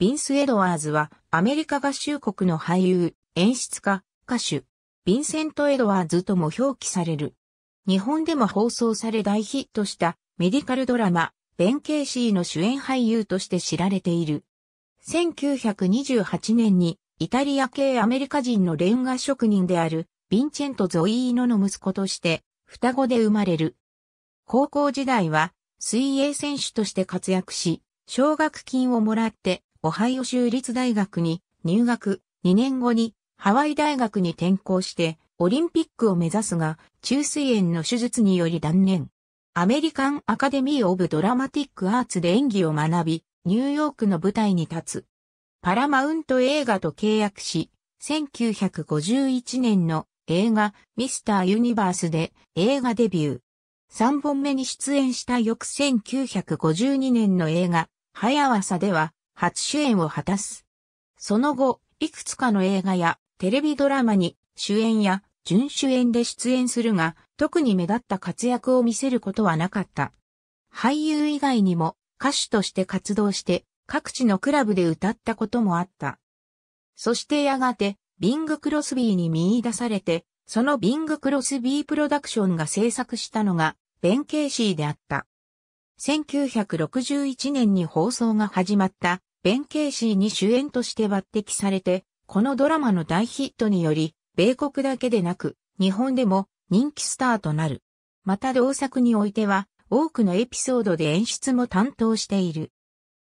ビンス・エドワーズはアメリカ合衆国の俳優、演出家、歌手、ヴィンセント・エドワーズとも表記される。日本でも放送され大ヒットしたメディカルドラマ、ベン・ケイシーの主演俳優として知られている。1928年にイタリア系アメリカ人のレンガ職人であるヴィンチェント・ゾイーノの息子として双子で生まれる。高校時代は水泳選手として活躍し、奨学金をもらってオハイオ州立大学に入学、2年後にハワイ大学に転校してオリンピックを目指すが、中水炎の手術により断念。アメリカンアカデミー・オブ・ドラマティック・アーツで演技を学び、ニューヨークの舞台に立つ。パラマウント映画と契約し、1951年の映画ミスター・ユニバースで映画デビュー。3本目に出演した翌1952年の映画、早わさでは初主演を果たす。その後、いくつかの映画やテレビドラマに主演や準主演で出演するが、特に目立った活躍を見せることはなかった。俳優以外にも歌手として活動して各地のクラブで歌ったこともあった。そしてやがてビング・クロスビーに見出されて、そのビング・クロスビープロダクションが制作したのがベン・ケーシーであった。1961年に放送が始まったベン・ケーシーに主演として抜擢されて、このドラマの大ヒットにより、米国だけでなく、日本でも人気スターとなる。また同作においては、多くのエピソードで演出も担当している。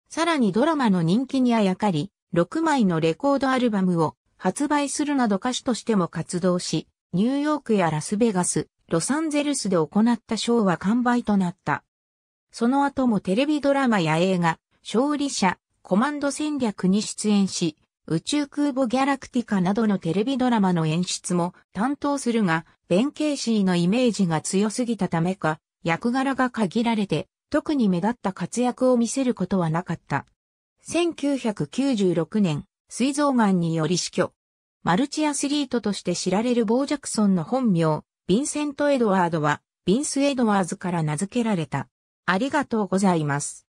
さらにドラマの人気にあやかり、6枚のレコードアルバムを発売するなど歌手としても活動し、ニューヨークやラスベガス、ロサンゼルスで行ったショーは完売となった。その後もテレビドラマや映画、勝利者、コマンド戦略に出演し、宇宙空母ギャラクティカなどのテレビドラマの演出も担当するが、ベン・ケイシーのイメージが強すぎたためか、役柄が限られて、特に目立った活躍を見せることはなかった。1996年、膵臓癌により死去。マルチアスリートとして知られるボー・ジャクソンの本名、ヴィンセント・エドワードは、ヴィンス・エドワーズから名付けられた。ありがとうございます。